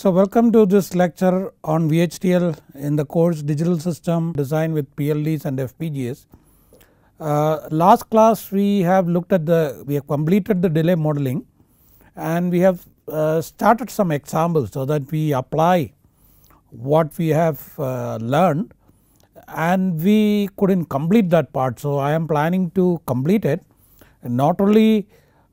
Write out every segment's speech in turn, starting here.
So, welcome to this lecture on VHDL in the course digital system design with PLDs and FPGAs. Uh, last class we have looked at the we have completed the delay modeling and we have uh, started some examples so that we apply what we have uh, learned and we couldn't complete that part. So, I am planning to complete it not only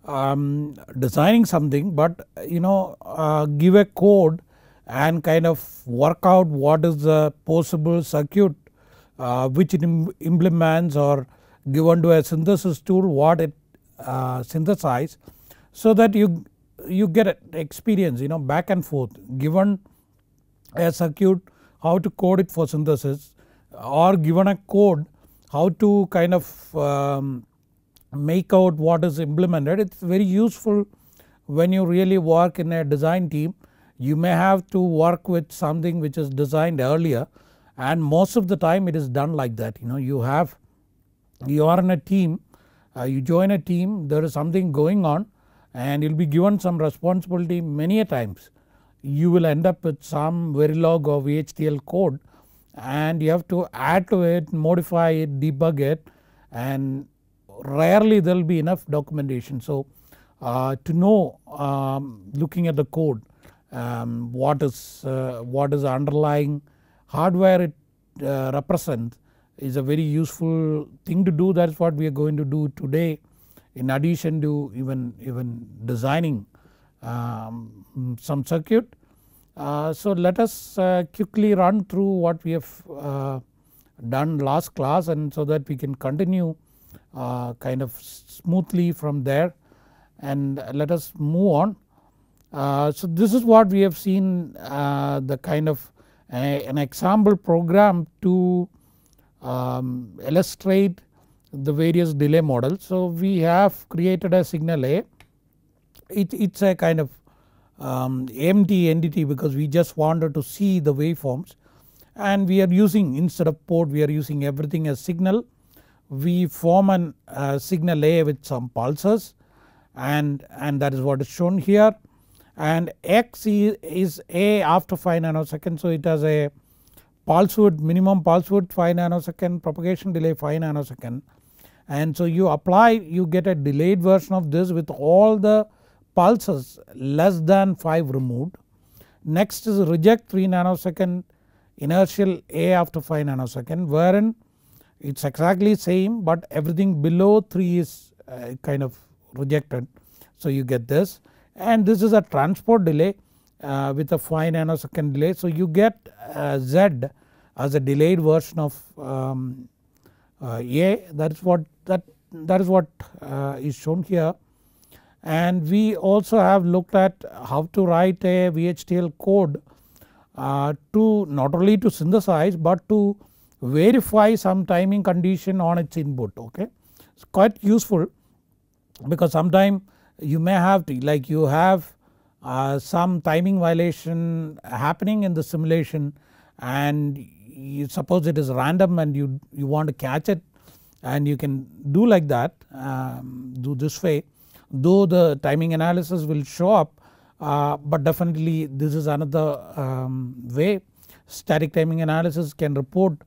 um, designing something but you know uh, give a code and kind of work out what is the possible circuit uh, which it implements or given to a synthesis tool what it uh, synthesize so that you you get experience you know back and forth given a circuit how to code it for synthesis or given a code how to kind of um, make out what is implemented it is very useful when you really work in a design team you may have to work with something which is designed earlier and most of the time it is done like that you know you have you are in a team uh, you join a team there is something going on and you will be given some responsibility many a times you will end up with some Verilog or VHDL code and you have to add to it modify it debug it and rarely there will be enough documentation. So uh, to know um, looking at the code um, what is uh, what is underlying hardware it uh, represents is a very useful thing to do that is what we are going to do today in addition to even even designing um, some circuit. Uh, so let us uh, quickly run through what we have uh, done last class and so that we can continue uh, kind of smoothly from there and let us move on. Uh, so this is what we have seen uh, the kind of a, an example program to um, illustrate the various delay models. So we have created a signal A it, it's a kind of um, empty entity because we just wanted to see the waveforms and we are using instead of port we are using everything as signal we form a uh, signal A with some pulses and, and that is what is shown here and X is, A after 5 nanoseconds so it has a pulse width minimum pulse width 5 nanosecond propagation delay 5 nanosecond and so you apply you get a delayed version of this with all the pulses less than 5 removed. Next is reject 3 nanosecond inertial A after 5 nanosecond wherein it is exactly same but everything below 3 is uh, kind of rejected. So you get this and this is a transport delay uh, with a 5 nanosecond delay. So you get uh, Z as a delayed version of um, uh, A that is what that that is what uh, is shown here and we also have looked at how to write a VHDL code uh, to not only to synthesize but to verify some timing condition on its input okay. It's quite useful because sometimes you may have to like you have uh, some timing violation happening in the simulation and you suppose it is random and you, you want to catch it and you can do like that um, do this way though the timing analysis will show up uh, but definitely this is another um, way static timing analysis can report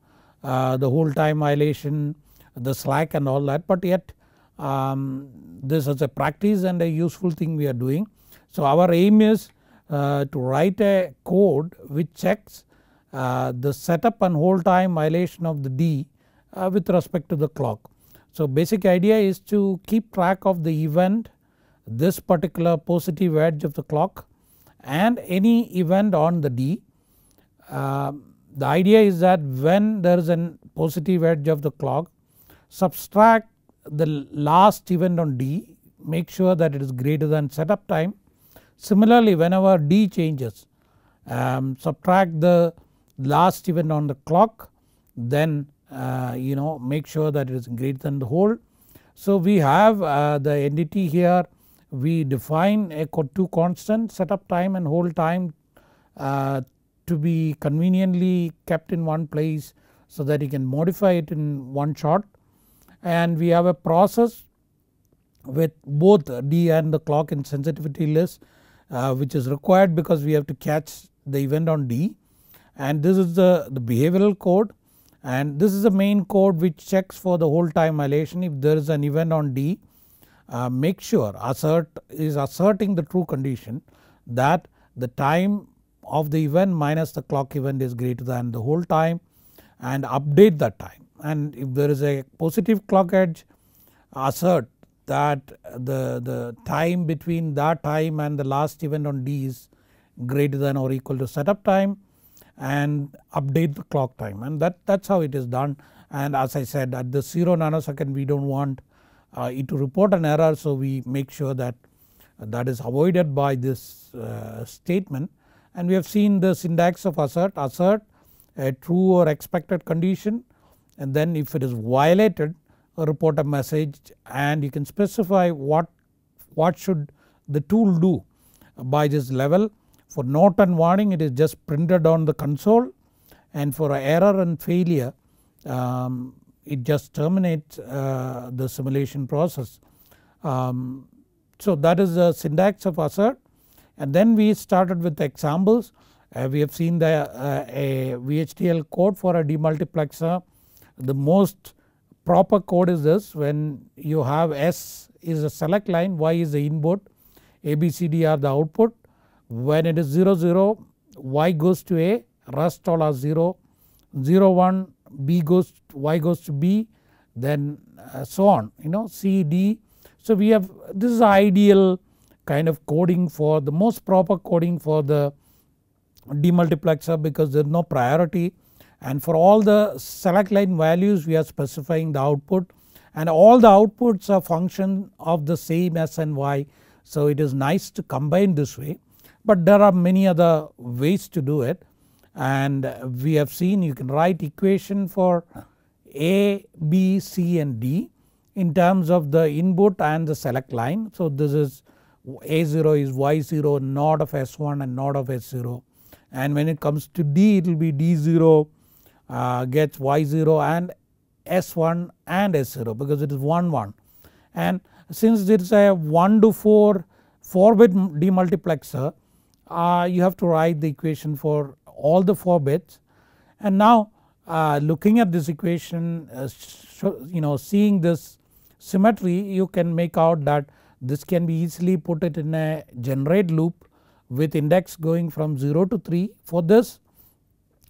uh, the whole time violation, the slack and all that but yet um, this is a practice and a useful thing we are doing. So our aim is uh, to write a code which checks uh, the setup and hold time violation of the D uh, with respect to the clock. So basic idea is to keep track of the event this particular positive edge of the clock and any event on the D uh, the idea is that when there is a positive edge of the clock subtract the last event on D make sure that it is greater than setup time. Similarly whenever D changes um, subtract the last event on the clock then uh, you know make sure that it is greater than the whole. So we have uh, the entity here we define a two constant setup time and hold time uh, to be conveniently kept in one place so that you can modify it in one shot and we have a process with both D and the clock in sensitivity list uh, which is required because we have to catch the event on D and this is the, the behavioral code and this is the main code which checks for the whole time violation if there is an event on D uh, make sure assert is asserting the true condition that the time of the event minus the clock event is greater than the whole time and update that time and if there is a positive clock edge assert that the, the time between that time and the last event on D is greater than or equal to setup time and update the clock time and that, that is how it is done and as I said at the 0 nanosecond we do not want uh, it to report an error so we make sure that uh, that is avoided by this uh, statement and we have seen the syntax of assert, assert a true or expected condition and then if it is violated a report a message and you can specify what, what should the tool do by this level. For note and warning it is just printed on the console and for error and failure um, it just terminates uh, the simulation process. Um, so that is the syntax of assert and then we started with examples. Uh, we have seen the uh, a VHDL code for a demultiplexer. The most proper code is this when you have S is a select line, Y is the input, A, B, C, D are the output. When it is 0, 0, Y goes to A, rest all are 0, 0, 1, B goes, Y goes to B, then uh, so on you know C, D. So we have this is ideal kind of coding for the most proper coding for the demultiplexer because there is no priority and for all the select line values we are specifying the output and all the outputs are function of the same s and y. So it is nice to combine this way but there are many other ways to do it and we have seen you can write equation for A, B, C and D in terms of the input and the select line. So this is a0 is Y0 not of S1 and not of S0 and when it comes to D it will be D0 uh, gets Y0 and S1 and S0 because it is 1 1 and since it is a 1 to 4 4 bit demultiplexer uh, you have to write the equation for all the 4 bits and now uh, looking at this equation uh, you know seeing this symmetry you can make out that this can be easily put it in a generate loop with index going from 0 to 3 for this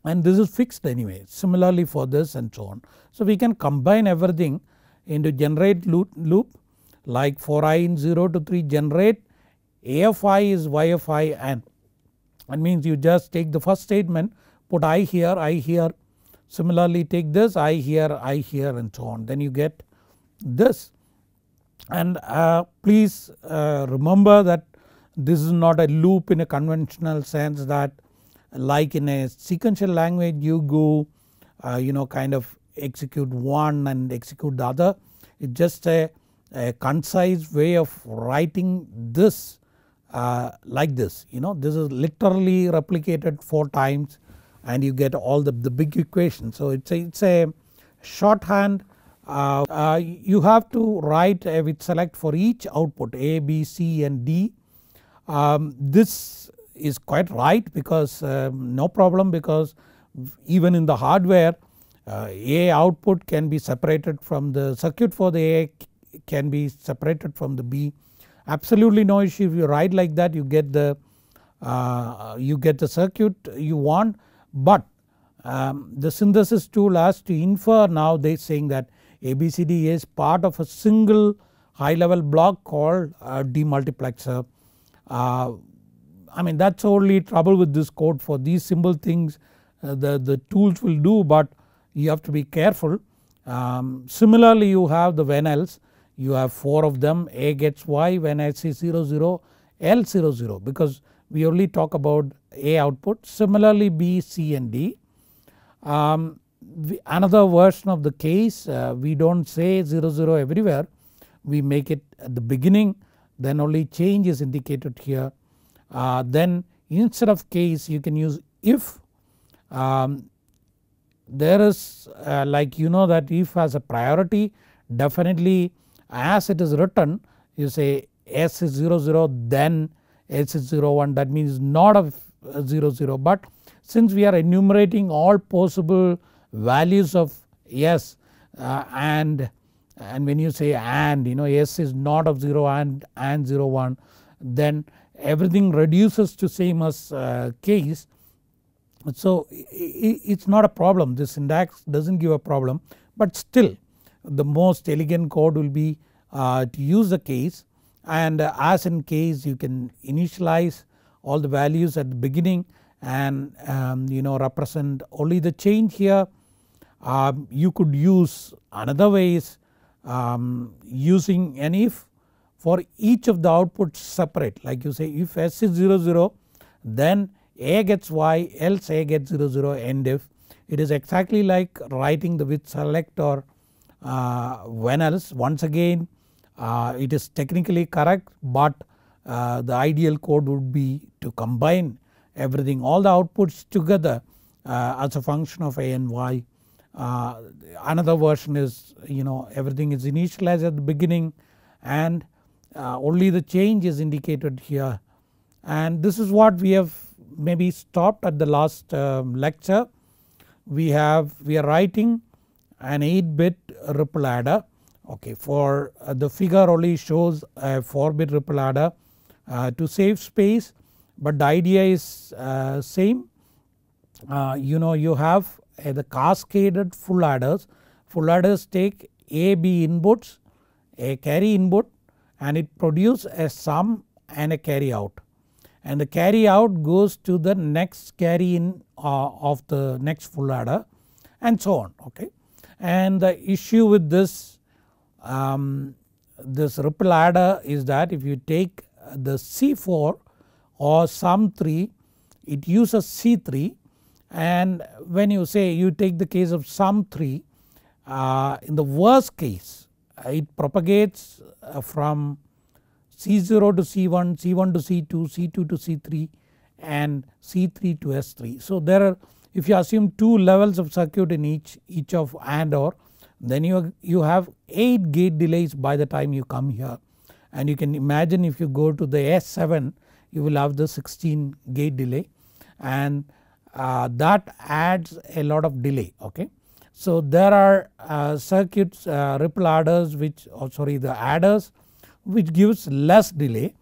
and this is fixed anyway similarly for this and so on. So we can combine everything into generate loop, loop like for i in 0 to 3 generate a of i is y of i and that means you just take the first statement put i here i here similarly take this i here i here and so on then you get this. And uh, please uh, remember that this is not a loop in a conventional sense that like in a sequential language you go uh, you know kind of execute one and execute the other. It's just a, a concise way of writing this uh, like this you know this is literally replicated 4 times and you get all the, the big equations. So it's a, it's a shorthand uh, uh, you have to write with select for each output A, B, C and D. Um, this is quite right because um, no problem because even in the hardware uh, A output can be separated from the circuit for the A can be separated from the B. Absolutely no issue if you write like that you get the uh, you get the circuit you want but um, the synthesis tool has to infer now they saying that ABCD is part of a single high level block called a uh, demultiplexer. Uh, I mean that is only trouble with this code for these simple things uh, the, the tools will do but you have to be careful. Um, similarly you have the Venels you have 4 of them A gets Y when I say 0 0 L 0 0 because we only talk about A output similarly B C and D. Um, another version of the case uh, we do not say 00 everywhere we make it at the beginning then only change is indicated here. Uh, then instead of case you can use if um, there is uh, like you know that if has a priority definitely as it is written you say S is 00 then S is 01 that means not of 00 but since we are enumerating all possible values of S uh, and and when you say and you know S is not of 0 and and 0 1 then everything reduces to same as uh, case. So it is not a problem this syntax does not give a problem but still the most elegant code will be uh, to use the case and uh, as in case you can initialize all the values at the beginning and um, you know represent only the change here um, you could use another way is um, using an if for each of the outputs separate like you say if S is 0 0 then A gets Y else A gets 0 0 end if it is exactly like writing the with select or uh, when else once again uh, it is technically correct but uh, the ideal code would be to combine everything all the outputs together uh, as a function of A and Y uh, another version is you know everything is initialized at the beginning and uh, only the change is indicated here and this is what we have maybe stopped at the last um, lecture. We have we are writing an 8 bit ripple adder okay for uh, the figure only shows a 4 bit ripple adder uh, to save space but the idea is uh, same uh, you know you have uh, the cascaded full adders. Full adders take A B inputs, a carry input and it produces a sum and a carry out and the carry out goes to the next carry in uh, of the next full adder and so on okay. And the issue with this, um, this ripple adder is that if you take the C4 or sum 3 it uses C3 and when you say you take the case of sum 3 uh, in the worst case uh, it propagates uh, from C0 to C1, C1 to C2, C2 to C3 and C3 to S3. So there are if you assume 2 levels of circuit in each, each of AND or then you, you have 8 gate delays by the time you come here and you can imagine if you go to the S7 you will have the 16 gate delay and uh, that adds a lot of delay okay. So there are uh, circuits uh, ripple adders which oh sorry the adders which gives less delay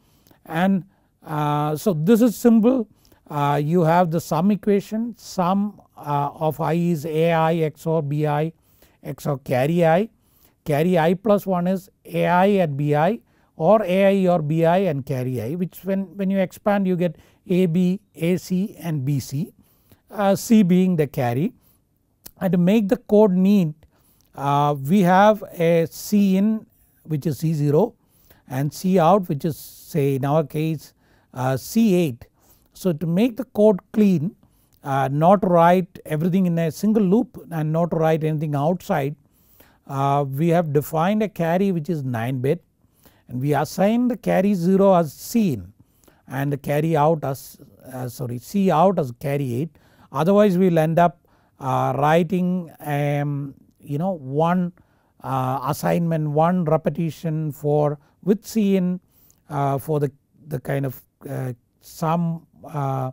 and uh, so this is simple uh, you have the sum equation sum uh, of i is ai xor bi xor carry i carry i plus 1 is ai at bi or ai or bi and carry i which when, when you expand you get ab ac and bc uh, C being the carry and to make the code neat uh, we have a C in which is C0 and C out which is say in our case uh, C8. So to make the code clean uh, not write everything in a single loop and not write anything outside. Uh, we have defined a carry which is 9 bit and we assign the carry 0 as C in and the carry out as uh, sorry C out as carry 8 otherwise we will end up uh, writing um, you know one uh, assignment one repetition for with CN uh, for the, the kind of uh, sum uh,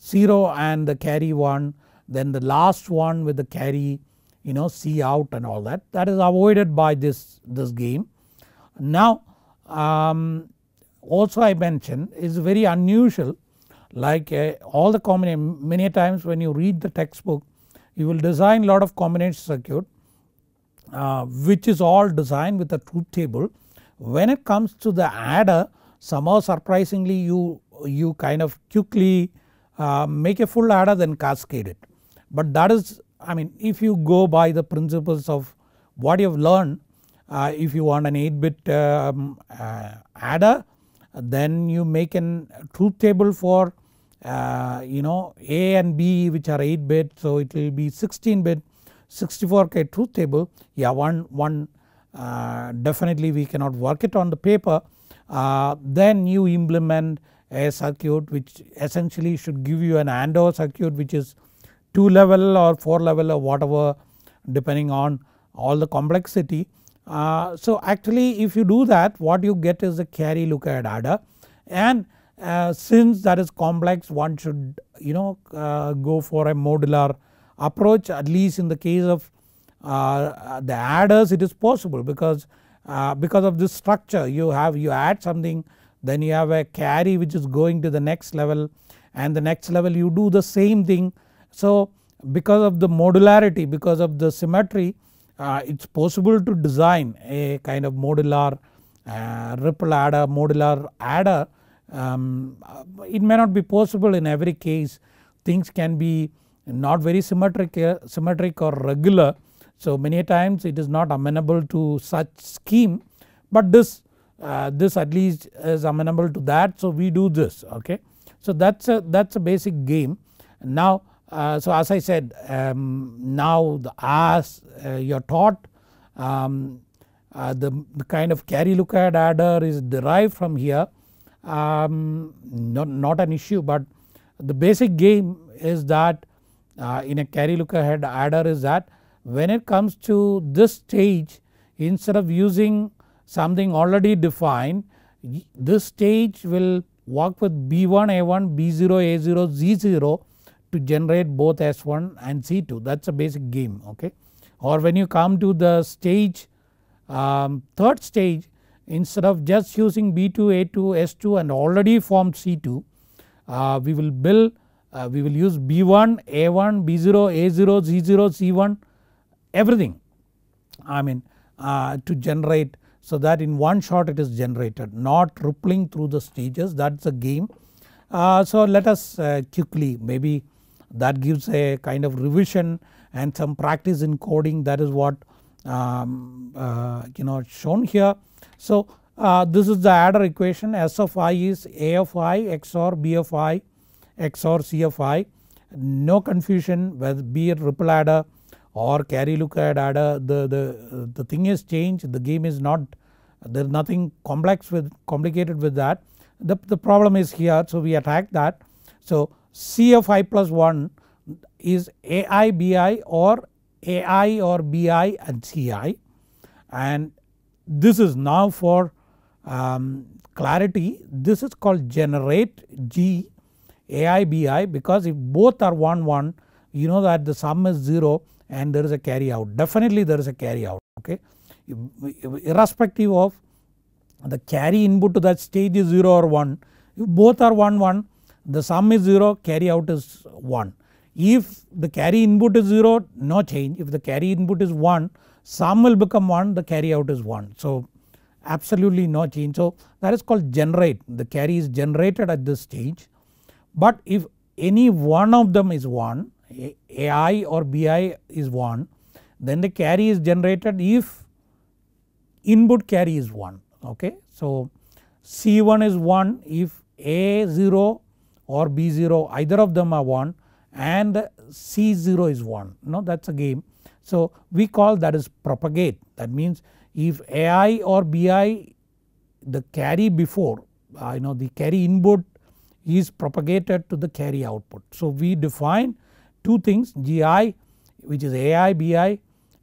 0 and the carry 1 then the last one with the carry you know C out and all that that is avoided by this, this game. Now um, also I mentioned is very unusual like uh, all the combination many times when you read the textbook you will design lot of combination circuit uh, which is all designed with a truth table. When it comes to the adder somehow surprisingly you, you kind of quickly uh, make a full adder then cascade it. But that is I mean if you go by the principles of what you have learned uh, if you want an 8 bit um, uh, adder then you make a truth table for uh, you know A and B which are 8 bit so it will be 16 bit 64k truth table yeah one one uh, definitely we cannot work it on the paper uh, then you implement a circuit which essentially should give you an ANDOR circuit which is 2 level or 4 level or whatever depending on all the complexity. Uh, so actually if you do that what you get is a carry look ahead adder and uh, since that is complex one should you know uh, go for a modular approach at least in the case of uh, the adders it is possible because uh, because of this structure you have you add something then you have a carry which is going to the next level and the next level you do the same thing. So because of the modularity because of the symmetry uh, it is possible to design a kind of modular ripple adder modular adder um, uh, it may not be possible in every case things can be not very symmetric, uh, symmetric or regular. So many times it is not amenable to such scheme but this, uh, this at least is amenable to that so we do this okay. So that is a, that's a basic game. Now uh, so as I said um, now the as uh, you are taught um, uh, the, the kind of carry look ahead adder is derived from here um, not, not an issue but the basic game is that uh, in a carry look ahead adder is that when it comes to this stage instead of using something already defined this stage will work with B1 A1 B0 A0 Z0 to generate both S1 and C2 that is a basic game okay. Or when you come to the stage um, third stage instead of just using B2, A2, S2 and already formed C2 uh, we will build uh, we will use B1, A1, B0, A0, Z0, C1 everything I mean uh, to generate so that in one shot it is generated not rippling through the stages that is a game. Uh, so let us uh, quickly maybe that gives a kind of revision and some practice in coding that is what um, uh, you know shown here. So uh, this is the adder equation S of i is A of i XOR B of i XOR C of i. No confusion whether be it ripple adder or carry ahead adder the, the, the thing is changed the game is not there is nothing complex with complicated with that. The, the problem is here so we attack that. So C of i plus 1 is AI BI or AI or BI and CI and this is now for um, clarity this is called generate G AI BI because if both are 1 1 you know that the sum is 0 and there is a carry out definitely there is a carry out okay irrespective of the carry input to that stage is 0 or 1 if both are 1 1 the sum is 0 carry out is 1 if the carry input is 0 no change if the carry input is 1 sum will become 1 the carry out is 1. So absolutely no change. So that is called generate the carry is generated at this stage but if any one of them is 1 AI or BI is 1 then the carry is generated if input carry is 1 okay. So C1 is 1 if A0 or B0 either of them are 1 and C0 is 1 you know that is a game. So we call that is propagate that means if AI or BI the carry before uh, you know the carry input is propagated to the carry output. So we define two things GI which is AI BI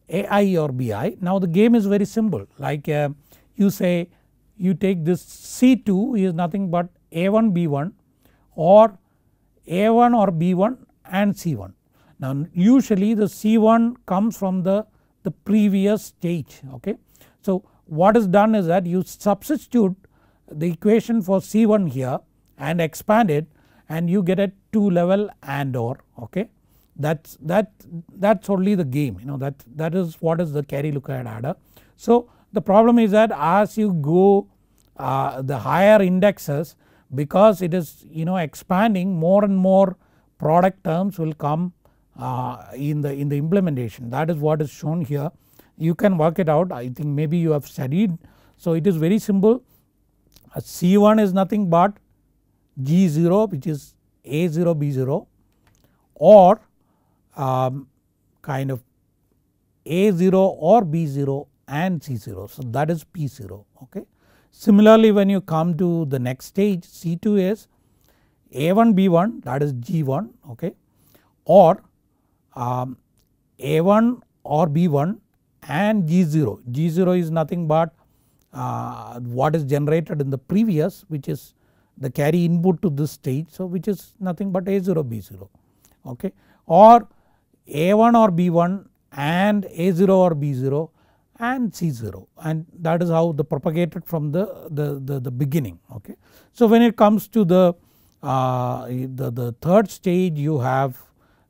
AI or BI. Now the game is very simple like uh, you say you take this C2 is nothing but A1 B1 or A1 or B1 and C1. Now usually the C1 comes from the, the previous stage okay. So what is done is that you substitute the equation for C1 here and expand it and you get a 2 level and or okay. That's that that's only the game you know that that is what is the carry look ahead adder. So the problem is that as you go uh, the higher indexes because it is you know expanding more and more product terms will come uh, in the in the implementation that is what is shown here you can work it out I think maybe you have studied. So it is very simple C1 is nothing but G0 which is A0 B0 or um, kind of A0 or B0 and C0 so that is P0 okay. Similarly when you come to the next stage C2 is a1 B1 that is G1 okay or um, A1 or B1 and G0. G0 is nothing but uh, what is generated in the previous which is the carry input to this stage so which is nothing but A0 B0 okay or A1 or B1 and A0 or B0 and C0 and that is how the propagated from the, the, the, the beginning okay. So when it comes to the uh, the, the third stage you have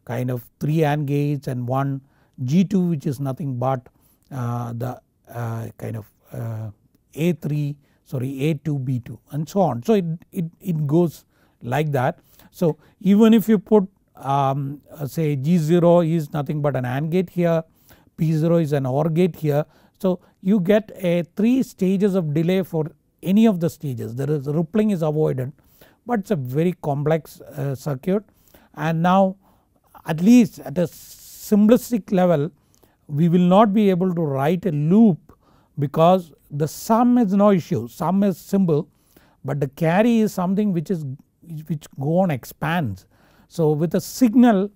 kind of 3 AND gates and one G2 which is nothing but uh, the uh, kind of uh, A3 sorry A2 B2 and so on. So it, it, it goes like that. So even if you put um, uh, say G0 is nothing but an AND gate here, P0 is an OR gate here. So you get a 3 stages of delay for any of the stages there is rippling is avoided but it is a very complex uh, circuit and now at least at a simplistic level we will not be able to write a loop because the sum is no issue sum is simple but the carry is something which is which go on expands. So with a signal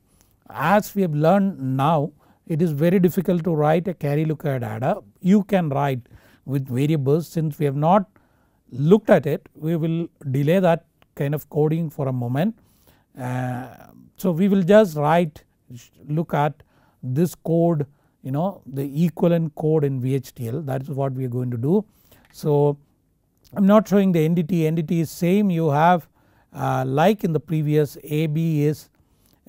as we have learned now it is very difficult to write a carry look ahead adder you can write with variables since we have not looked at it we will delay that kind of coding for a moment. Uh, so we will just write look at this code you know the equivalent code in VHDL that is what we are going to do. So I am not showing the entity, entity is same you have uh, like in the previous AB is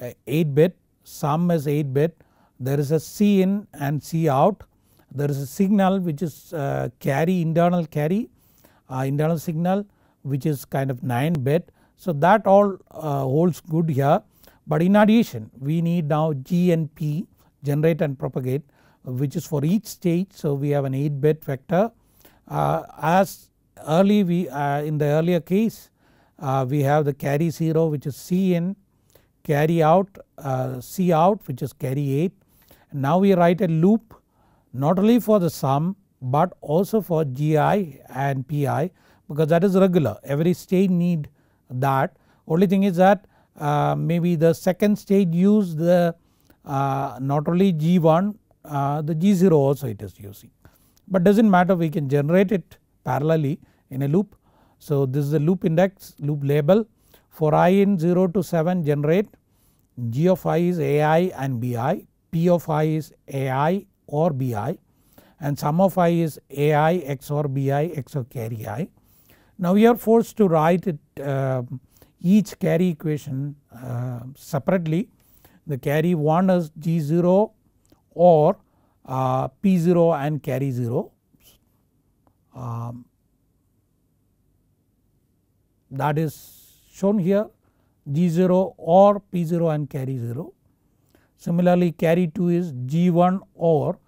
uh, 8 bit, sum is 8 bit, there is a C in and C out, there is a signal which is uh, carry internal carry uh, internal signal which is kind of 9 bit. So that all uh, holds good here but in addition we need now G and P generate and propagate which is for each stage. So we have an 8 bit vector uh, as early we uh, in the earlier case we have the carry 0 which is C in, carry out uh, C out which is carry 8. Now we write a loop not only for the sum but also for Gi and Pi because that is regular every stage need that only thing is that uh, maybe the second stage use the uh, not only G1 uh, the G0 also it is using but does not matter we can generate it parallelly in a loop. So this is the loop index loop label for i in 0 to 7 generate G of i is ai and bi P of i is ai or bi and sum of i is ai xor bi xor carry i now you are forced to write it, uh, each carry equation uh, separately the carry 1 is G0 or uh, P0 and carry 0 um, that is shown here G0 or P0 and carry 0. Similarly carry 2 is G1 or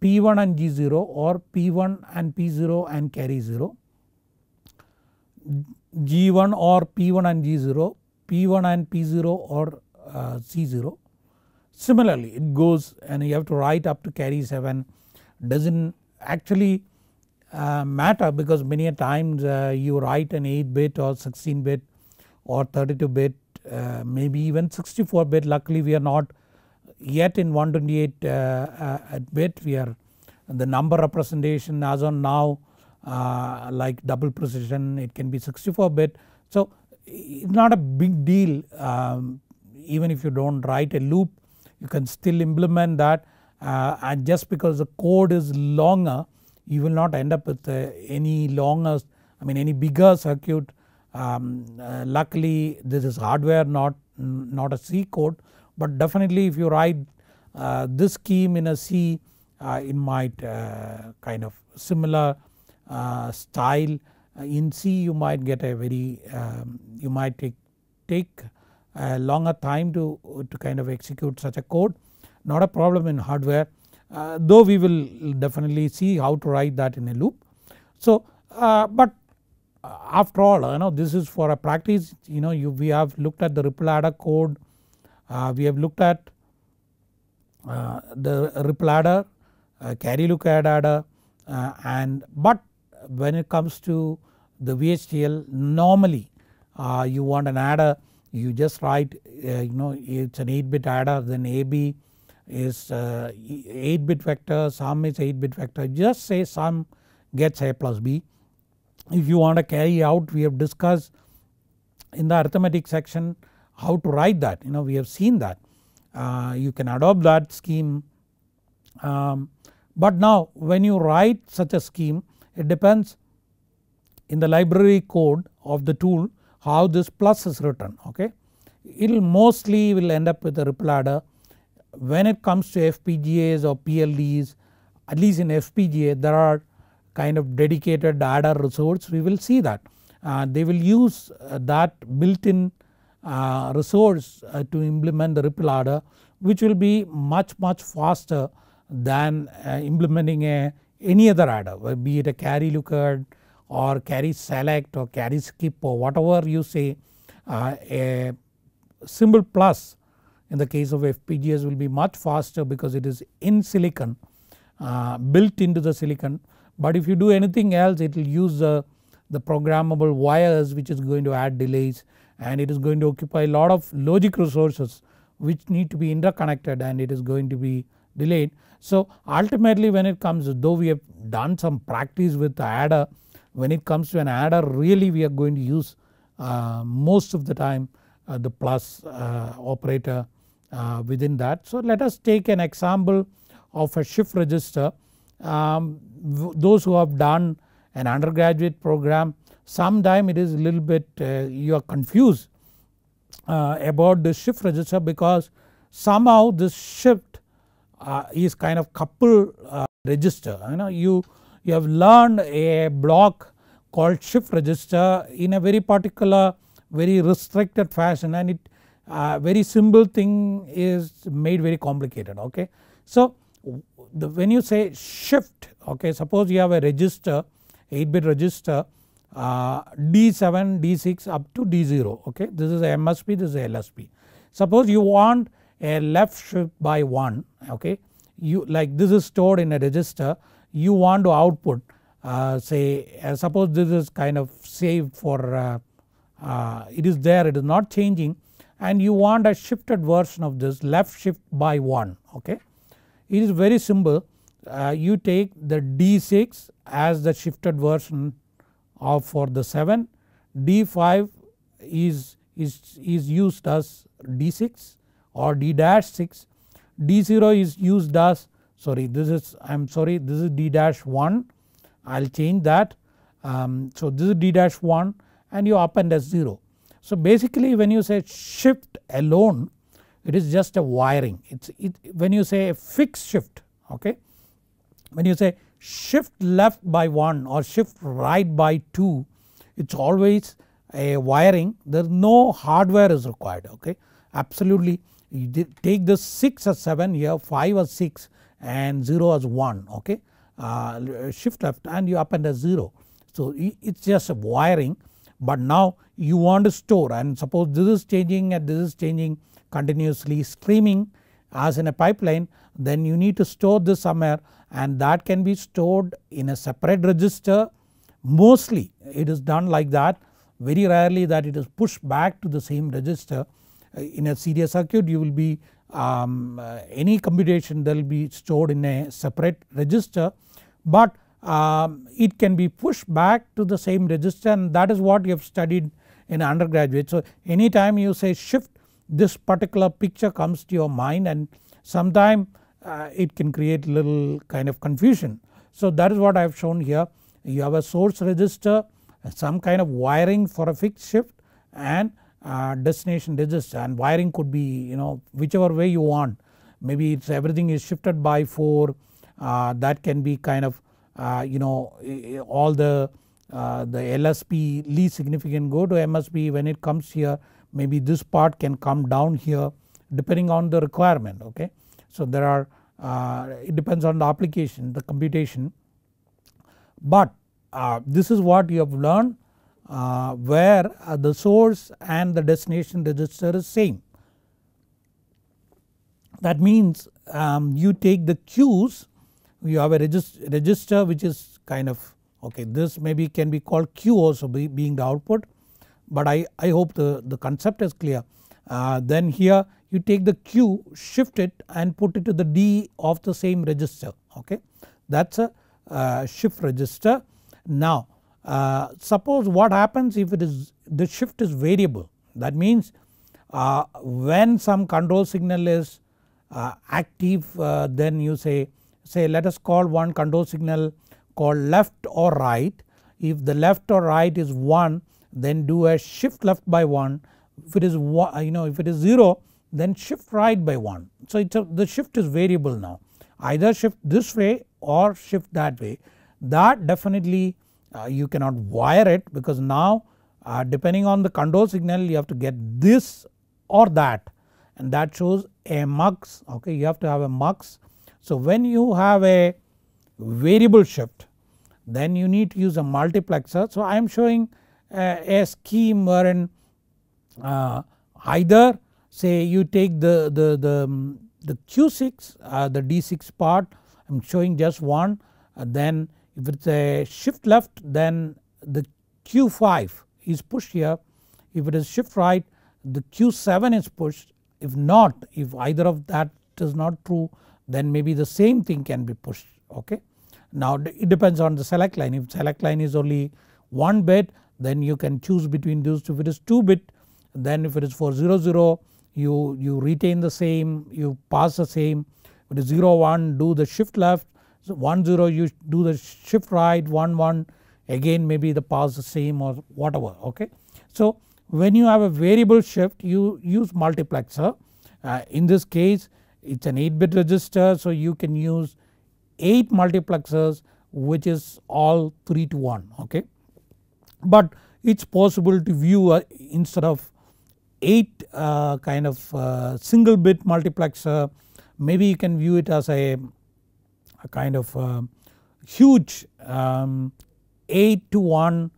P1 and G0 or P1 and P0 and carry 0. G1 or P1 and G0, P1 and P0 or uh, C0. Similarly it goes and you have to write up to carry 7 does not actually uh, matter because many times uh, you write an 8 bit or 16 bit or 32 bit uh, maybe even 64 bit luckily we are not yet in 128 uh, uh, bit we are the number representation as on now uh, like double precision it can be 64 bit. So it's not a big deal um, even if you don't write a loop you can still implement that uh, and just because the code is longer you will not end up with uh, any longer I mean any bigger circuit um, uh, luckily this is hardware not, not a C code but definitely if you write uh, this scheme in a C it might kind of similar uh, style uh, in C you might get a very um, you might take, take a longer time to, to kind of execute such a code not a problem in hardware uh, though we will definitely see how to write that in a loop. So uh, but uh, after all you know this is for a practice you know you, we have looked at the ripple adder code uh, we have looked at the ripple adder carry look add adder and but when it comes to the VHDL normally uh, you want an adder you just write uh, you know it's an 8 bit adder then AB is uh, 8 bit vector sum is 8 bit vector just say sum gets A plus B. If you want to carry out we have discussed in the arithmetic section how to write that you know we have seen that uh, you can adopt that scheme um, but now when you write such a scheme it depends in the library code of the tool how this plus is written okay. It will mostly will end up with a ripple adder when it comes to FPGAs or PLDs at least in FPGA there are kind of dedicated adder resource we will see that. Uh, they will use uh, that built in uh, resource uh, to implement the ripple adder which will be much much faster than uh, implementing a any other adder be it a carry Lukard or carry select or carry skip or whatever you say uh, a symbol plus in the case of FPGAs will be much faster because it is in silicon uh, built into the silicon but if you do anything else it will use the, the programmable wires which is going to add delays and it is going to occupy a lot of logic resources which need to be interconnected and it is going to be delayed. So ultimately when it comes though we have done some practice with adder when it comes to an adder really we are going to use uh, most of the time uh, the plus uh, operator uh, within that. So let us take an example of a shift register um, those who have done an undergraduate program sometime it is a little bit uh, you are confused uh, about the shift register because somehow this shift uh, is kind of couple uh, register you know you, you have learned a block called shift register in a very particular very restricted fashion and it uh, very simple thing is made very complicated okay. So the, when you say shift okay suppose you have a register 8 bit register uh, D7, D6 up to D0 okay this is a MSP this is a LSP. Suppose you want a left shift by 1 okay you like this is stored in a register you want to output uh, say uh, suppose this is kind of saved for uh, uh it is there it is not changing and you want a shifted version of this left shift by 1 okay. It is very simple uh, you take the D6 as the shifted version of for the 7 D5 is, is, is used as D6 or d dash 6 d0 is used as sorry this is I am sorry this is d dash 1 I will change that um, so this is d dash 1 and you append as 0. So basically when you say shift alone it is just a wiring it's it, when you say a fixed shift okay when you say shift left by 1 or shift right by 2 it's always a wiring there is no hardware is required okay absolutely you take this 6 as 7 here 5 as 6 and 0 as 1 okay uh, shift left and you append a 0. So it is just wiring but now you want to store and suppose this is changing and this is changing continuously streaming as in a pipeline then you need to store this somewhere and that can be stored in a separate register mostly it is done like that very rarely that it is pushed back to the same register uh, in a serial circuit you will be um, uh, any computation that will be stored in a separate register but um, it can be pushed back to the same register and that is what you have studied in undergraduate. So anytime you say shift this particular picture comes to your mind and sometime uh, it can create little kind of confusion. So that is what I have shown here you have a source register some kind of wiring for a fixed shift and uh, destination register and wiring could be you know whichever way you want maybe it's everything is shifted by 4 uh, that can be kind of uh, you know all the uh, the LSP least significant go to MSP when it comes here maybe this part can come down here depending on the requirement okay. So there are uh, it depends on the application the computation but this is what you have learned uh, where uh, the source and the destination register is same. That means um, you take the queues you have a regist register which is kind of okay this maybe can be called Q also be being the output but I, I hope the, the concept is clear. Uh, then here you take the Q shift it and put it to the D of the same register okay that is a uh, shift register. Now uh, suppose what happens if it is the shift is variable that means uh, when some control signal is uh, active uh, then you say say let us call one control signal called left or right if the left or right is 1 then do a shift left by 1 if it is you know if it is 0 then shift right by 1 so it's a, the shift is variable now either shift this way or shift that way that definitely uh, you cannot wire it because now uh, depending on the control signal you have to get this or that and that shows a mux okay you have to have a mux. So when you have a variable shift then you need to use a multiplexer. So I am showing a, a scheme wherein uh, either say you take the, the, the, um, the Q6 uh, the D6 part I am showing just one uh, then if it is a shift left then the Q5 is pushed here. If it is shift right the Q7 is pushed. If not if either of that is not true then maybe the same thing can be pushed okay. Now it depends on the select line if select line is only 1 bit then you can choose between those two if it is 2 bit then if it is 400 you, you retain the same you pass the same if it is 01 do the shift left so 1 0 you do the shift right 1 1 again maybe the pass the same or whatever okay. So when you have a variable shift you use multiplexer uh, in this case it is an 8 bit register so you can use 8 multiplexers which is all 3 to 1 okay. But it is possible to view uh, instead of 8 uh, kind of uh, single bit multiplexer maybe you can view it as a a kind of a um, huge um, 8 to 1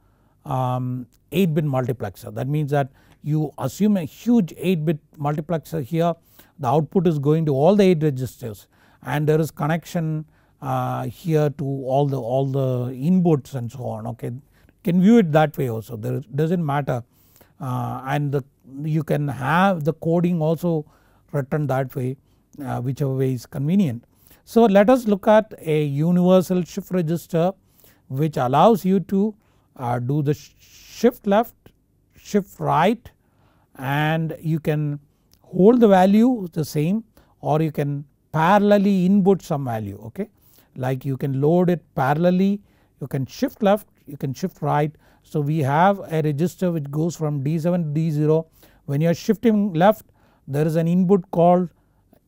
um, 8 bit multiplexer that means that you assume a huge 8 bit multiplexer here the output is going to all the 8 registers and there is connection uh, here to all the all the inputs and so on okay can view it that way also there does not matter uh, and the, you can have the coding also written that way uh, whichever way is convenient. So let us look at a universal shift register which allows you to uh, do the shift left, shift right and you can hold the value the same or you can parallelly input some value okay. Like you can load it parallelly, you can shift left, you can shift right. So we have a register which goes from D7 to D0 when you are shifting left there is an input called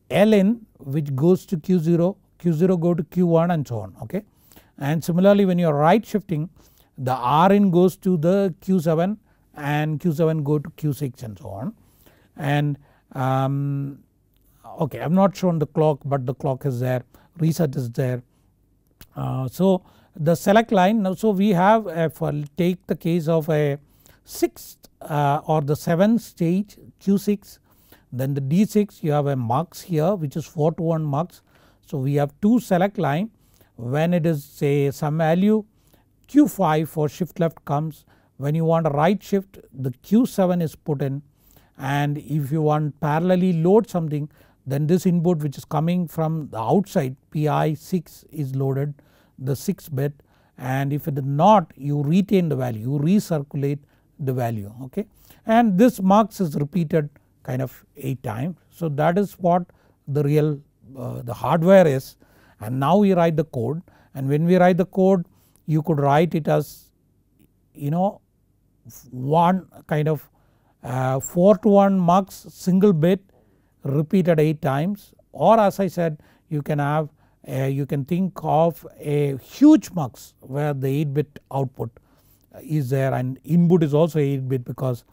Ln which goes to Q0, Q0 go to Q1 and so on okay. And similarly when you are right shifting the Rn goes to the Q7 and Q7 go to Q6 and so on. And um, okay I have not shown the clock but the clock is there, reset is there. Uh, so the select line now so we have if uh, I take the case of a 6th uh, or the 7th stage Q6 then the D6 you have a mux here which is 4 to 1 mux. So we have 2 select line when it is say some value Q5 for shift left comes when you want a right shift the Q7 is put in and if you want parallelly load something then this input which is coming from the outside PI6 is loaded the 6 bit and if it is not you retain the value you recirculate the value okay. And this mux is repeated kind of 8 times. So that is what the real uh, the hardware is and now we write the code and when we write the code you could write it as you know one kind of uh, 4 to 1 mux single bit repeated 8 times or as I said you can have a, uh, you can think of a huge mux where the 8 bit output uh, is there and input is also 8 bit because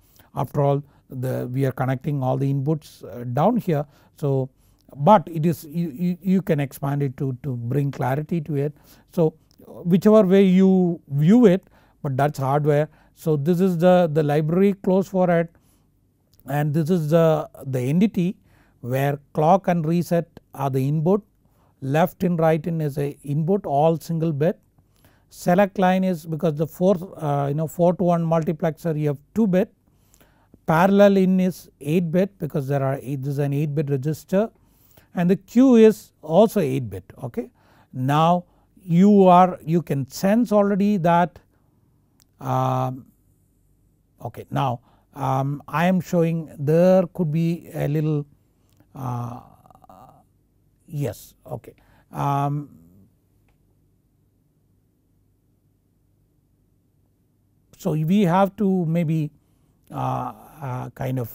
after all the we are connecting all the inputs uh, down here. So but it is you, you, you can expand it to, to bring clarity to it. So whichever way you view it but that is hardware. So this is the, the library close for it and this is the, the entity where clock and reset are the input left in right in is a input all single bit select line is because the 4 uh, you know 4 to 1 multiplexer you have 2 bit parallel in is 8 bit because there are 8, this is an 8 bit register and the Q is also 8 bit okay. Now you are you can sense already that um, okay now um, I am showing there could be a little uh, yes okay. Um, so we have to maybe uh, kind of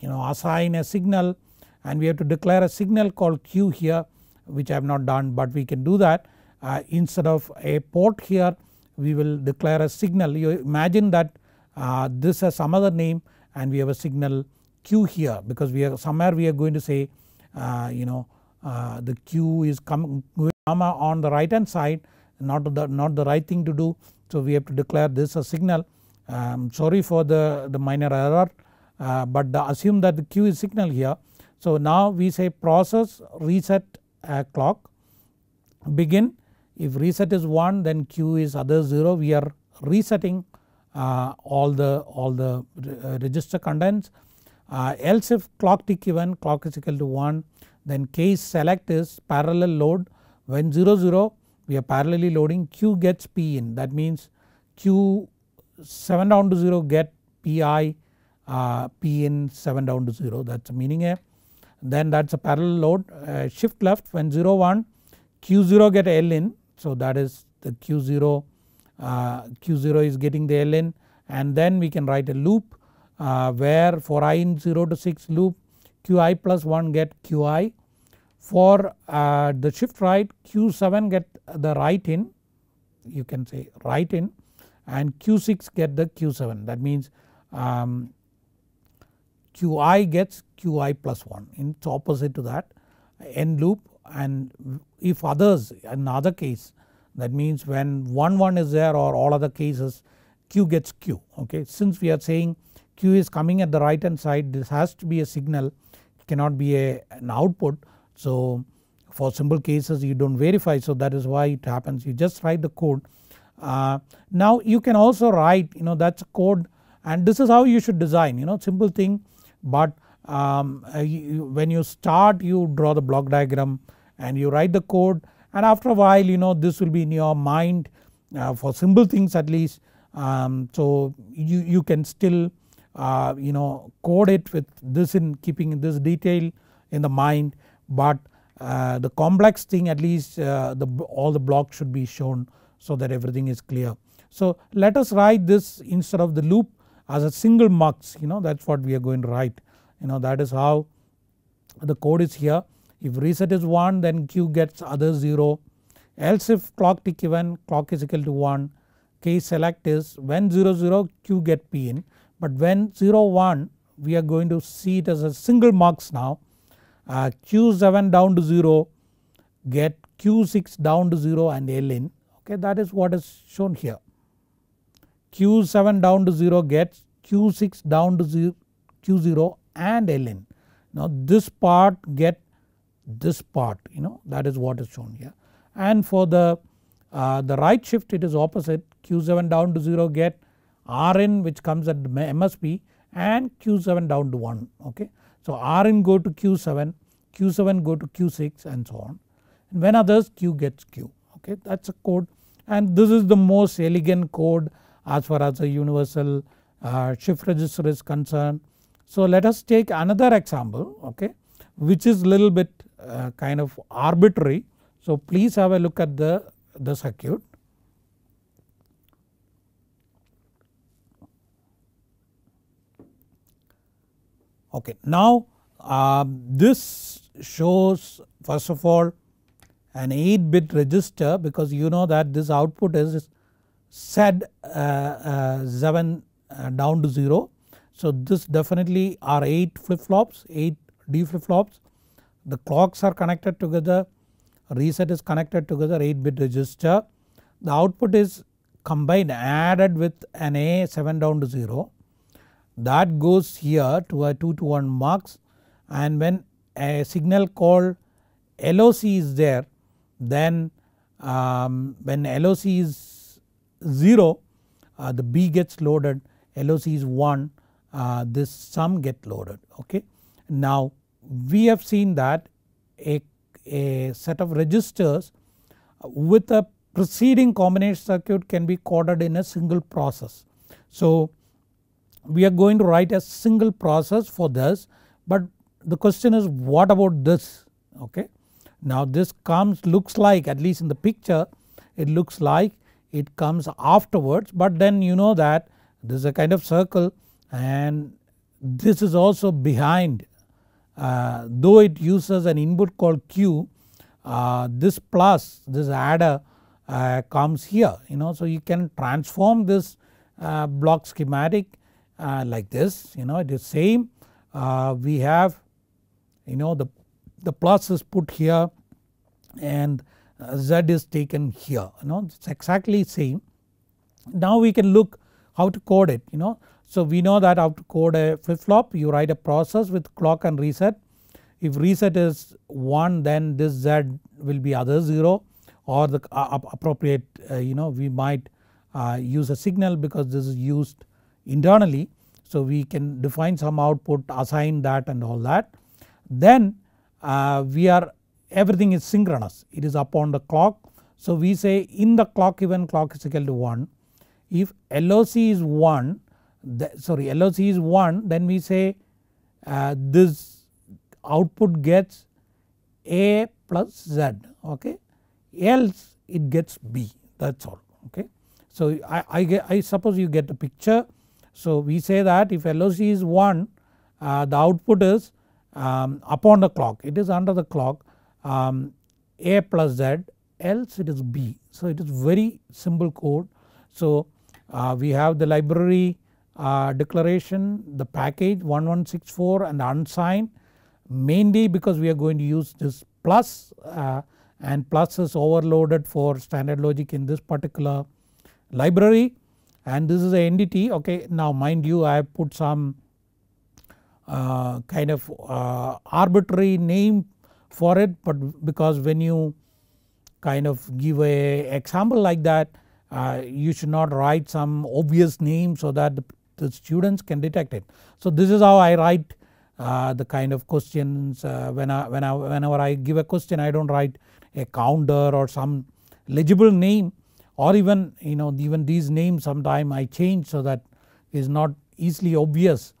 you know assign a signal and we have to declare a signal called Q here which I have not done but we can do that uh, instead of a port here we will declare a signal you imagine that uh, this has some other name and we have a signal Q here because we are somewhere we are going to say uh, you know uh, the Q is coming on the right hand side not the not the right thing to do so we have to declare this a signal um, sorry for the, the minor error uh, but the assume that the Q is signal here. So now we say process reset clock begin if reset is 1 then Q is other 0 we are resetting uh, all the all the uh, register contents uh, else if clock tick even clock is equal to 1 then case select is parallel load when 0 0 we are parallelly loading Q gets P in that means Q 7 down to 0 get Pi uh, P in 7 down to 0 that is meaning A. Then that is a parallel load uh, shift left when 0 1 Q0 get L in so that is the Q0 uh, Q0 is getting the L in and then we can write a loop uh, where for i in 0 to 6 loop Qi plus 1 get Qi for uh, the shift right Q7 get the right in you can say right in and Q6 get the Q7 that means um, Qi gets Qi plus 1 it's opposite to that end loop and if others another case that means when 1 1 is there or all other cases Q gets Q okay since we are saying Q is coming at the right hand side this has to be a signal it cannot be a, an output so for simple cases you do not verify so that is why it happens you just write the code uh, now you can also write you know that's code and this is how you should design you know simple thing but um, uh, you, when you start you draw the block diagram and you write the code and after a while you know this will be in your mind uh, for simple things at least um, so you, you can still uh, you know code it with this in keeping this detail in the mind but uh, the complex thing at least the, all the blocks should be shown so that everything is clear. So let us write this instead of the loop as a single mux you know that is what we are going to write you know that is how the code is here. If reset is 1 then q gets other 0 else if clock tick even clock is equal to 1 k select is when 0 0 q get p in but when 0 1 we are going to see it as a single mux now uh, q7 down to 0 get q6 down to 0 and l in okay that is what is shown here. Q7 down to 0 gets Q6 down to 0, Q0 and Ln. Now this part get this part you know that is what is shown here and for the uh, the right shift it is opposite Q7 down to 0 get Rn which comes at MSP and Q7 down to 1 okay. So Rn go to Q7, Q7 go to Q6 and so on and when others Q gets Q okay that is a code and this is the most elegant code as far as a universal uh, shift register is concerned. So let us take another example okay which is little bit uh, kind of arbitrary. So please have a look at the, the circuit. Okay now uh, this shows first of all an 8 bit register because you know that this output is set uh, uh, 7 uh, down to 0. So this definitely are 8 flip flops 8 D flip flops the clocks are connected together reset is connected together 8 bit register the output is combined added with an A 7 down to 0 that goes here to a 2 to 1 marks and when a signal called LOC is there then um, when LOC is 0 uh, the B gets loaded LOC is 1 uh, this sum get loaded okay. Now we have seen that a, a set of registers with a preceding combination circuit can be coded in a single process. So we are going to write a single process for this but the question is what about this okay. Now this comes looks like at least in the picture it looks like it comes afterwards but then you know that this is a kind of circle and this is also behind uh, though it uses an input called Q uh, this plus this adder uh, comes here you know so you can transform this uh, block schematic uh, like this you know it is same uh, we have you know the the plus is put here and uh, z is taken here you know it's exactly same. Now we can look how to code it you know so we know that how to code a flip flop you write a process with clock and reset if reset is 1 then this z will be other 0 or the uh, appropriate uh, you know we might use a signal because this is used internally so we can define some output assign that and all that. Then uh, we are everything is synchronous it is upon the clock. So we say in the clock even clock is equal to 1 if LOC is 1 the, sorry LOC is 1 then we say uh, this output gets A plus Z okay else it gets B that is all okay. So I, I, get, I, suppose you get the picture so we say that if LOC is 1 uh, the output is um, upon the clock it is under the clock um, A plus Z else it is B. So it is very simple code. So uh, we have the library uh, declaration the package 1164 and unsigned mainly because we are going to use this plus uh, and plus is overloaded for standard logic in this particular library and this is the entity okay now mind you I have put some uh, kind of uh, arbitrary name for it but because when you kind of give a example like that uh, you should not write some obvious name so that the, students can detect it. So this is how I write uh, the kind of questions uh, when I, when I, whenever I give a question I do not write a counter or some legible name or even you know even these names sometime I change so that is not easily obvious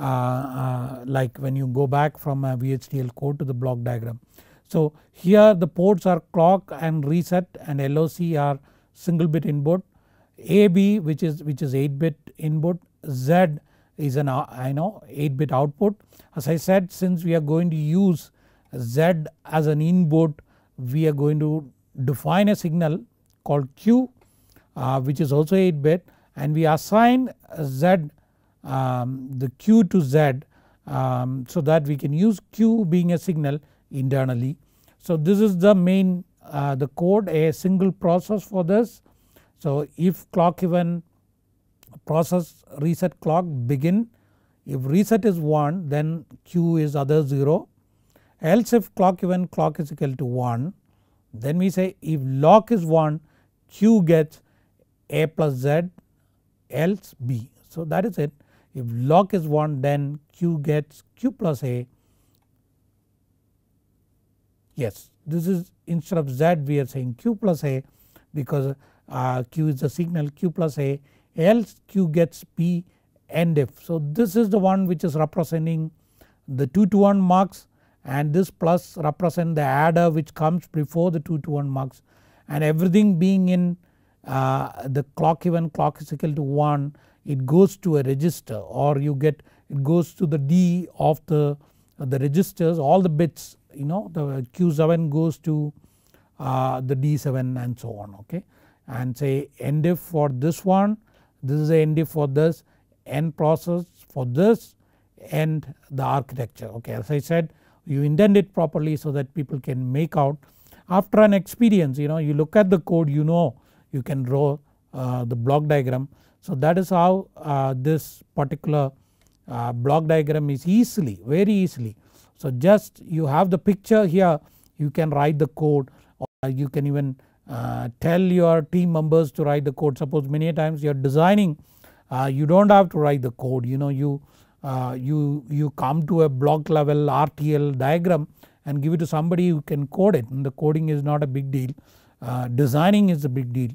uh, uh, like when you go back from a VHDL code to the block diagram. So here the ports are clock and reset and LOC are single bit input, AB which is which is 8 bit input, Z is an I uh, know 8 bit output. As I said since we are going to use Z as an input we are going to define a signal called Q uh, which is also 8 bit and we assign Z um, the q to z um, so that we can use q being a signal internally. So this is the main uh, the code a single process for this. So if clock even process reset clock begin if reset is 1 then q is other 0 else if clock even clock is equal to 1 then we say if lock is 1 q gets a plus z else b. So that is it if log is 1 then q gets q plus a. Yes this is instead of z we are saying q plus a because uh, q is the signal q plus a else q gets p and f. So this is the one which is representing the 2 to 1 marks and this plus represent the adder which comes before the 2 to 1 marks and everything being in uh, the clock even clock is equal to 1 it goes to a register or you get it goes to the D of the, uh, the registers all the bits you know the Q7 goes to uh, the D7 and so on okay and say NDIF for this one this is the NDIF for this N process for this and the architecture okay as I said you indent it properly so that people can make out after an experience you know you look at the code you know you can draw uh, the block diagram so that is how uh, this particular uh, block diagram is easily very easily. So just you have the picture here you can write the code or you can even uh, tell your team members to write the code suppose many times uh, you are designing you do not have to write the code you know you, uh, you, you come to a block level RTL diagram and give it to somebody who can code it and the coding is not a big deal uh, designing is a big deal.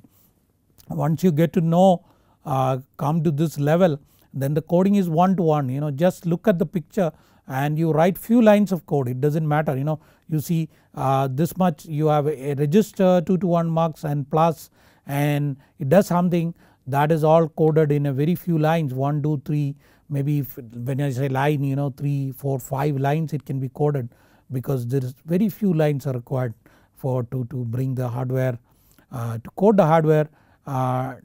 Once you get to know uh, come to this level then the coding is one to one you know just look at the picture and you write few lines of code it does not matter you know you see uh, this much you have a register 2 to 1 marks and plus and it does something that is all coded in a very few lines 1 2 3 maybe when I say line you know 3 4 5 lines it can be coded because there is very few lines are required for to, to bring the hardware uh, to code the hardware uh,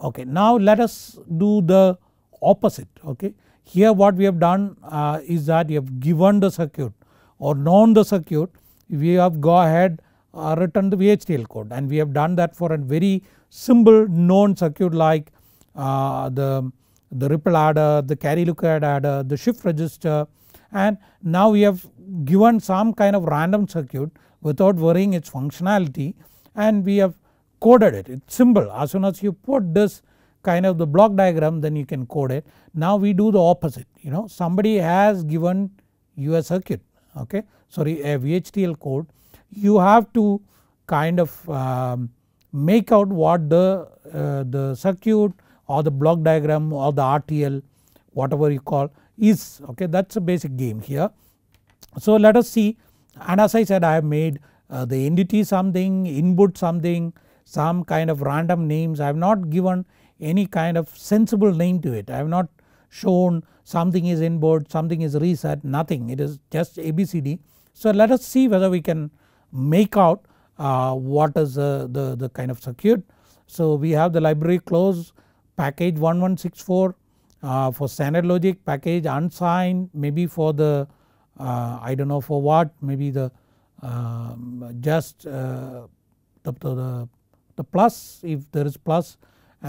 Okay now let us do the opposite okay. Here what we have done uh, is that you have given the circuit or known the circuit we have go ahead uh, written the VHDL code and we have done that for a very simple known circuit like uh, the, the ripple adder, the carry ahead adder, the shift register and now we have given some kind of random circuit without worrying its functionality and we have coded it, it is simple as soon as you put this kind of the block diagram then you can code it. Now we do the opposite you know somebody has given you a circuit okay sorry a VHDL code you have to kind of um, make out what the, uh, the circuit or the block diagram or the RTL whatever you call is okay that is a basic game here. So let us see and as I said I have made uh, the entity something input something some kind of random names I have not given any kind of sensible name to it. I have not shown something is inboard, something is reset nothing it is just ABCD. So let us see whether we can make out uh, what is the, the kind of circuit. So we have the library close package 1164 uh, for standard logic package unsigned maybe for the uh, I do not know for what maybe the um, just uh, the, the, the plus if there is plus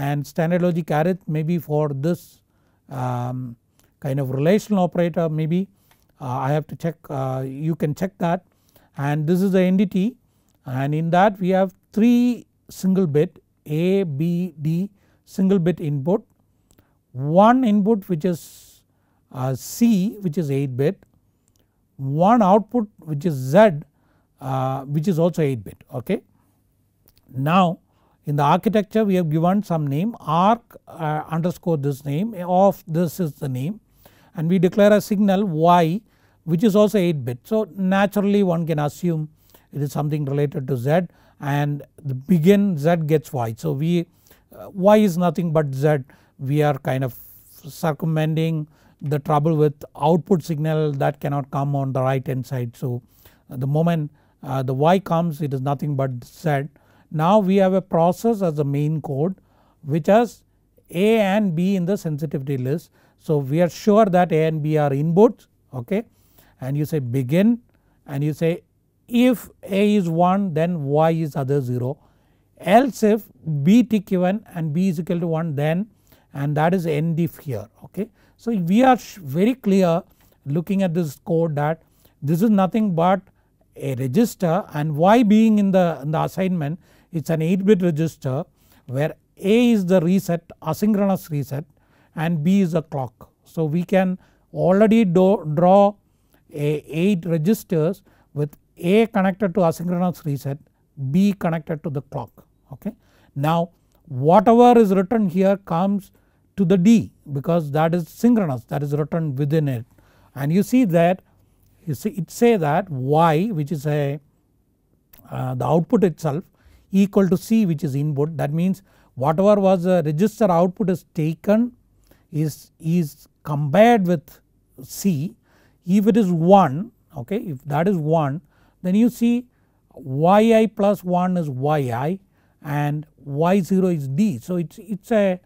and standard logic arith maybe for this um, kind of relational operator maybe uh, I have to check uh, you can check that and this is the entity and in that we have 3 single bit A, B, D single bit input one input which is uh, C which is 8 bit one output which is Z uh, which is also 8 bit okay. Now in the architecture we have given some name arc uh, underscore this name of this is the name and we declare a signal y which is also 8 bit. So naturally one can assume it is something related to z and the begin z gets y. So we uh, y is nothing but z we are kind of circumventing the trouble with output signal that cannot come on the right hand side. So the moment uh, the y comes it is nothing but z now we have a process as the main code which has A and B in the sensitivity list. So we are sure that A and B are inputs okay and you say begin and you say if A is 1 then Y is other 0 else if B tick one and B is equal to 1 then and that is end if here okay. So we are very clear looking at this code that this is nothing but a register and Y being in the, in the assignment it is an 8 bit register where A is the reset asynchronous reset and B is a clock. So we can already draw a 8 registers with A connected to asynchronous reset B connected to the clock okay. Now whatever is written here comes to the D because that is synchronous that is written within it and you see that you see it say that Y which is a uh, the output itself equal to C which is input that means whatever was the register output is taken is, is compared with C if it is 1 okay if that is 1 then you see yi plus 1 is yi and y0 is d. So it is a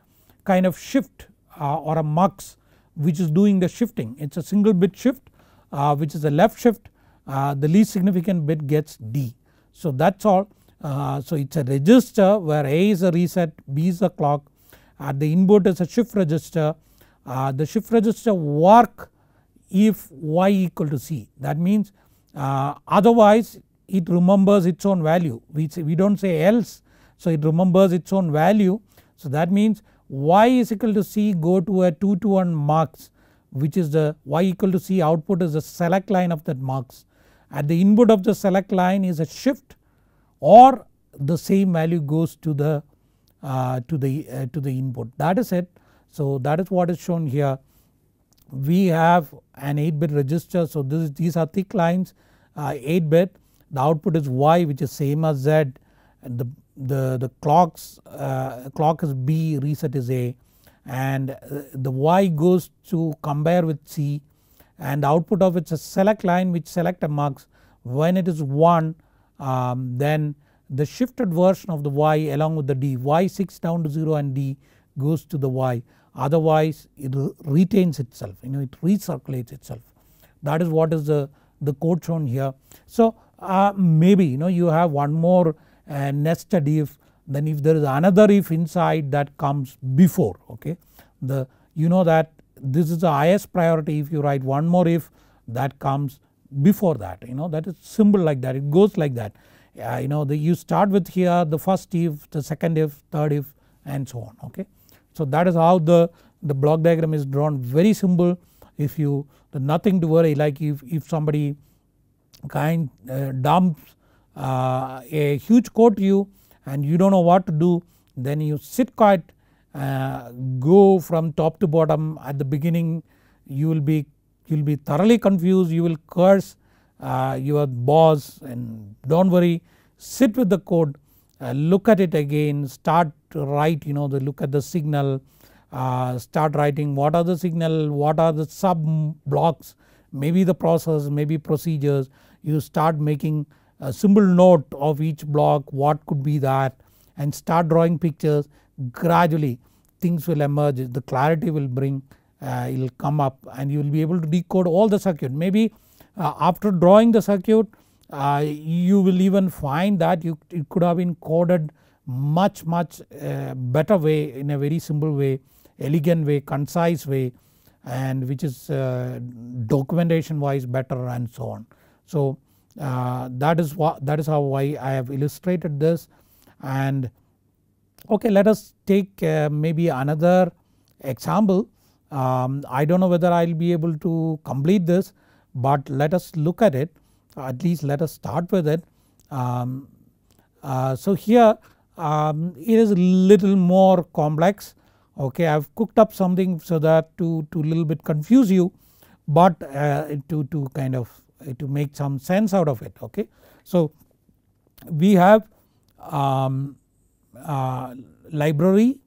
kind of shift uh, or a mux which is doing the shifting it is a single bit shift uh, which is a left shift uh, the least significant bit gets d. So that is all uh, so it is a register where A is a reset, B is a clock and the input is a shift register. Uh, the shift register work if y equal to c that means uh, otherwise it remembers its own value we, say, we do not say else so it remembers its own value. So that means y is equal to c go to a 2 to 1 marks which is the y equal to c output is the select line of that marks. At the input of the select line is a shift or the same value goes to the uh, to the uh, to the input that is it. So that is what is shown here. We have an 8 bit register so this, these are thick lines uh, 8 bit the output is Y which is same as Z and the, the, the clocks uh, clock is B reset is A and uh, the Y goes to compare with C and the output of it is a select line which select marks when it is 1 um, then the shifted version of the y along with the d y6 down to 0 and d goes to the y otherwise it retains itself you know it recirculates itself that is what is the, the code shown here. So uh, maybe you know you have one more uh, nested if then if there is another if inside that comes before okay the you know that this is the highest priority if you write one more if that comes before that you know that is symbol like that it goes like that you know the, you start with here the first if the second if third if and so on okay. So that is how the, the block diagram is drawn very simple if you nothing to worry like if, if somebody kind uh, dumps uh, a huge code to you and you don't know what to do then you sit quiet uh, go from top to bottom at the beginning you will be you will be thoroughly confused you will curse uh, your boss and do not worry sit with the code uh, look at it again start to write you know the look at the signal uh, start writing what are the signal what are the sub blocks maybe the process maybe procedures you start making a simple note of each block what could be that and start drawing pictures gradually things will emerge the clarity will bring uh, it will come up and you will be able to decode all the circuit. Maybe uh, after drawing the circuit uh, you will even find that you, it could have been coded much much better way in a very simple way elegant way concise way and which is documentation wise better and so on. So uh, that is that is how why I have illustrated this and okay let us take uh, maybe another example um, I do not know whether I will be able to complete this but let us look at it at least let us start with it. Um, uh, so here um, it is a little more complex okay I have cooked up something so that to, to little bit confuse you but uh, to, to kind of uh, to make some sense out of it okay. So we have um, uh, library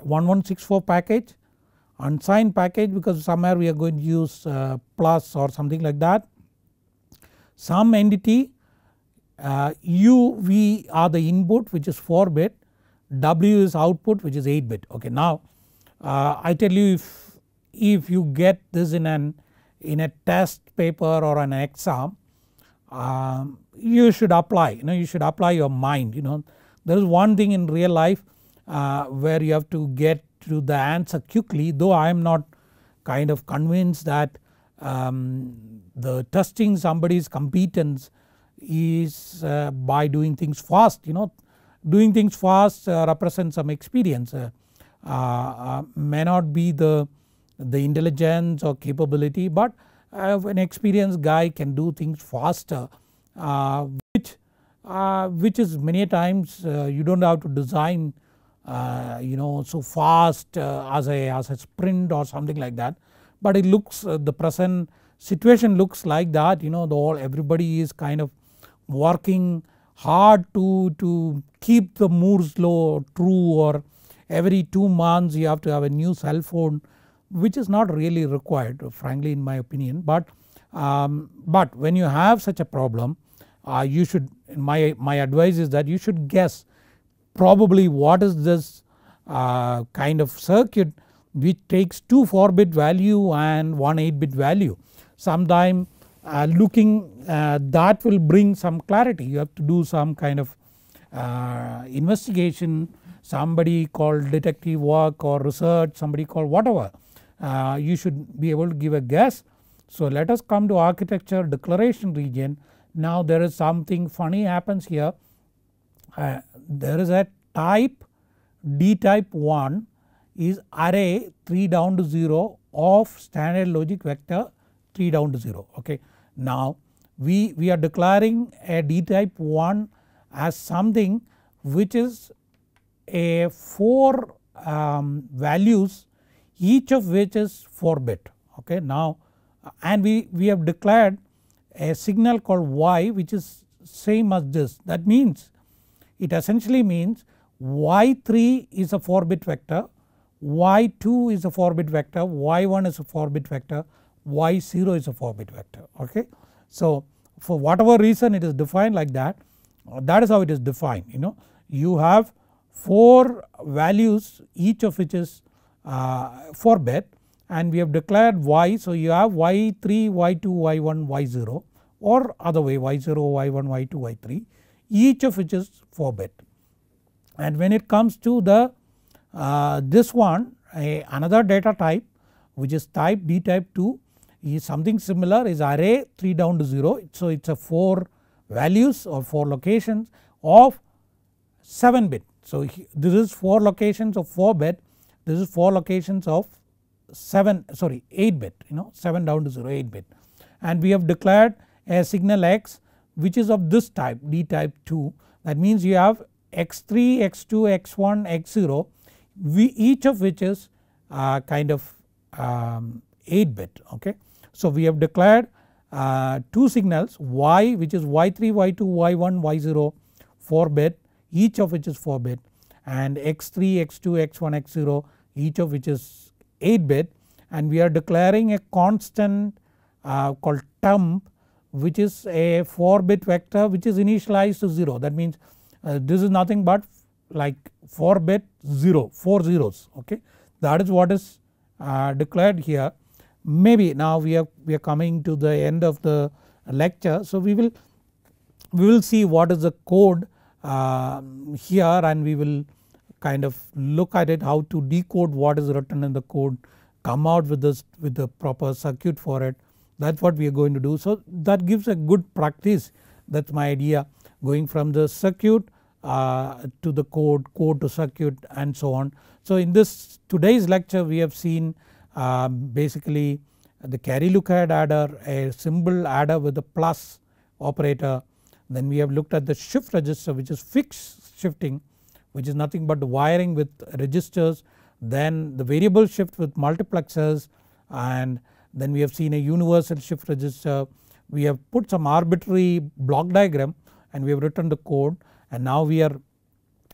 1164 package unsigned package because somewhere we are going to use uh, plus or something like that. Some entity uh, UV are the input which is 4 bit, W is output which is 8 bit. Okay now uh, I tell you if, if you get this in an in a test paper or an exam um, you should apply you know you should apply your mind you know there is one thing in real life uh, where you have to get to the answer quickly though I am not kind of convinced that um, the testing somebody's competence is uh, by doing things fast you know doing things fast uh, represents some experience uh, uh, uh may not be the, the intelligence or capability but an experienced guy can do things faster which, which is many times you do not have to design uh, you know so fast uh, as a as a sprint or something like that. But it looks uh, the present situation looks like that you know the all everybody is kind of working hard to to keep the Moore's law true or every 2 months you have to have a new cell phone which is not really required frankly in my opinion but um, but when you have such a problem uh, you should my my advice is that you should guess probably what is this uh, kind of circuit which takes 2 4 bit value and 1 8 bit value. Sometime uh, looking uh, that will bring some clarity you have to do some kind of uh, investigation somebody called detective work or research somebody called whatever uh, you should be able to give a guess. So let us come to architecture declaration region now there is something funny happens here uh, there is a type D type 1 is array 3 down to 0 of standard logic vector 3 down to 0 okay. Now we, we are declaring a D type 1 as something which is a 4 um, values each of which is 4 bit okay. Now and we, we have declared a signal called y which is same as this that means it essentially means y3 is a 4 bit vector, y2 is a 4 bit vector, y1 is a 4 bit vector, y0 is a 4 bit vector okay. So for whatever reason it is defined like that that is how it is defined you know you have 4 values each of which is uh, 4 bit and we have declared y so you have y3, y2, y1, y0 or other way y0, y1, y2, y3 each of which is 4 bit. And when it comes to the uh, this one a, another data type which is type D type 2 is something similar is array 3 down to 0. So it is a 4 values or 4 locations of 7 bit. So he, this is 4 locations of 4 bit this is 4 locations of 7 sorry 8 bit you know 7 down to 0 8 bit and we have declared a signal x which is of this type D type 2 that means you have x3, x2, x1, x0 we each of which is uh, kind of um, 8 bit okay. So we have declared uh, 2 signals y which is y3, y2, y1, y0 4 bit each of which is 4 bit and x3, x2, x1, x0 each of which is 8 bit and we are declaring a constant uh, called temp which is a 4 bit vector which is initialized to 0 that means uh, this is nothing but like 4 bit 0 4 zeros okay that is what is uh, declared here maybe now we are we are coming to the end of the lecture so we will we will see what is the code uh, here and we will kind of look at it how to decode what is written in the code come out with this with the proper circuit for it that is what we are going to do. So that gives a good practice that is my idea going from the circuit uh, to the code, code to circuit and so on. So in this today's lecture we have seen uh, basically the carry look ahead adder, a symbol adder with a plus operator. Then we have looked at the shift register which is fixed shifting which is nothing but the wiring with registers then the variable shift with multiplexers and then we have seen a universal shift register. We have put some arbitrary block diagram and we have written the code and now we are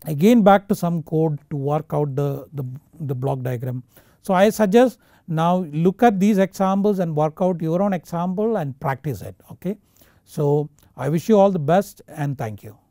again back to some code to work out the, the, the block diagram. So I suggest now look at these examples and work out your own example and practice it okay. So I wish you all the best and thank you.